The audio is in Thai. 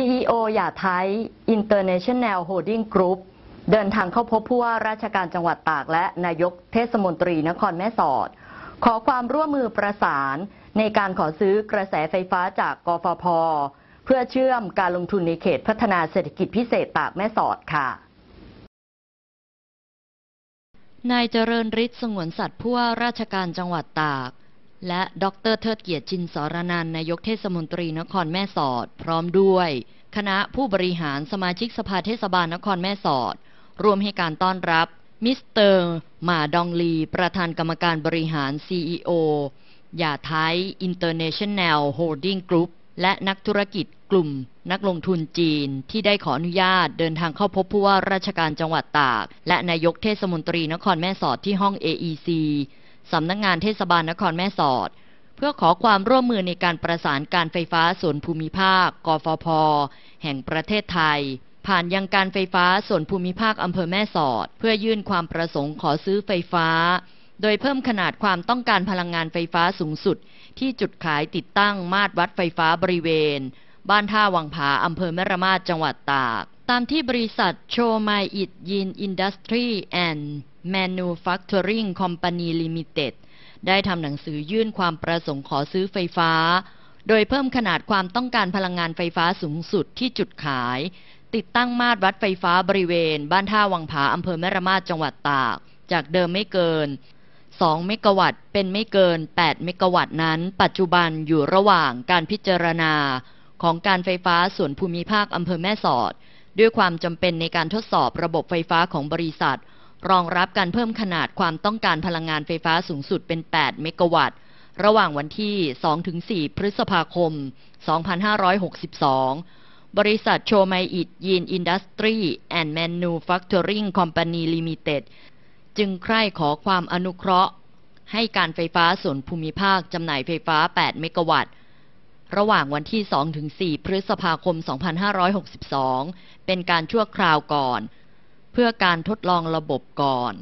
CEO อย่าไทย International Holding Group เดินทางเข้าพบผู้ว่าราชการจังหวัดตากและนายกเทศมนตรีนครแม่สอด ขอความร่วมมือประสาน ในการขอซื้อกระแสไฟฟ้าจากกฟพเพื่อเชื่อมการลงทุนในเขตพัฒนาเศรษฐกิจพิเศษตากแม่สอดค่ะนายเจริญฤทธิ์สงวนสัตว์ผู้ว่าราชการจังหวัดตากและดรเทิดเกียรติจินสรนันนายกเทศมนตรีนครแม่สอด พร้อมด้วย คณะผู้บริหารสมาชิกสภาเทศบาลนครแม่สอด ร่วมให้การต้อนรับ มิสเตอร์หมาดองลีประธานกรรมการบริหาร CEO อย่าไทยอินเตอร์เนชั่นแนลโฮลดิ้งกรุ๊ปและนักธุรกิจกลุ่มนักลงทุนจีน ที่ได้ขออนุญาตเดินทางเข้าพบผู้ว่าราชการจังหวัดตาก และนายกเทศมนตรีนครแม่สอดที่ห้อง AEC สำนักงงานเทศบาลนครแม่สอด เพื่อขอความร่วมมือในการประสานการไฟฟ้าส่วนภูมิภาค กฟพแห่งประเทศไทย ผ่านยังการไฟฟ้าส่วนภูมิภาคอำเภอแม่สอด เพื่อยื่นความประสงค์ขอซื้อไฟฟ้า โดยเพิ่มขนาดความต้องการพลังงานไฟฟ้าสูงสุด ที่จุดขายติดตั้งมาตรวัดไฟฟ้าบริเวณ บ้านท่าวังผาอำเภอแม่ระมาดจังหวัดตากตามที่บริษัทโชมายอิดยิน อินดัสทรี แอนด์แมนูแฟคตอริงคอมพานี ลิมิเต็ด ได้ทำหนังสือยื่นความประสงค์ขอซื้อไฟฟ้า โดยเพิ่มขนาดความต้องการพลังงานไฟฟ้าสูงสุดที่จุดขาย ติดตั้งมาตรวัดไฟฟ้าบริเวณบ้านท่าวังผาอำเภอแม่ระมาดจังหวัดตาก จากเดิมไม่เกิน 2 เมกะวัตต์เป็นไม่เกิน 8 เมกะวัตต์นั้น ปัจจุบันอยู่ระหว่างการพิจารณา ของการไฟฟ้าส่วนภูมิภาคอำเภอแม่สอดด้วยความจำเป็นในการทดสอบระบบไฟฟ้าของบริษัท รองรับการเพิ่มขนาดความต้องการพลังงานไฟฟ้าสูงสุดเป็น 8 เมกะวัตต์ ระหว่างวันที่ 2-4 พฤษภาคม 2562 บริษัทโชไมอิดยีนอินดัสทรีแอนด์แมนูแฟคเจอริงคอมพานีลิมิเต็ด จึงใคร่ขอความอนุเคราะห์ ให้การไฟฟ้าส่วนภูมิภาคจำหน่ายไฟฟ้า 8 เมกะวัตต์ระหว่างวันที่2-4ถึงพฤษภาคม 2562 เป็นการชั่วคราวก่อน เพื่อการทดลองระบบก่อน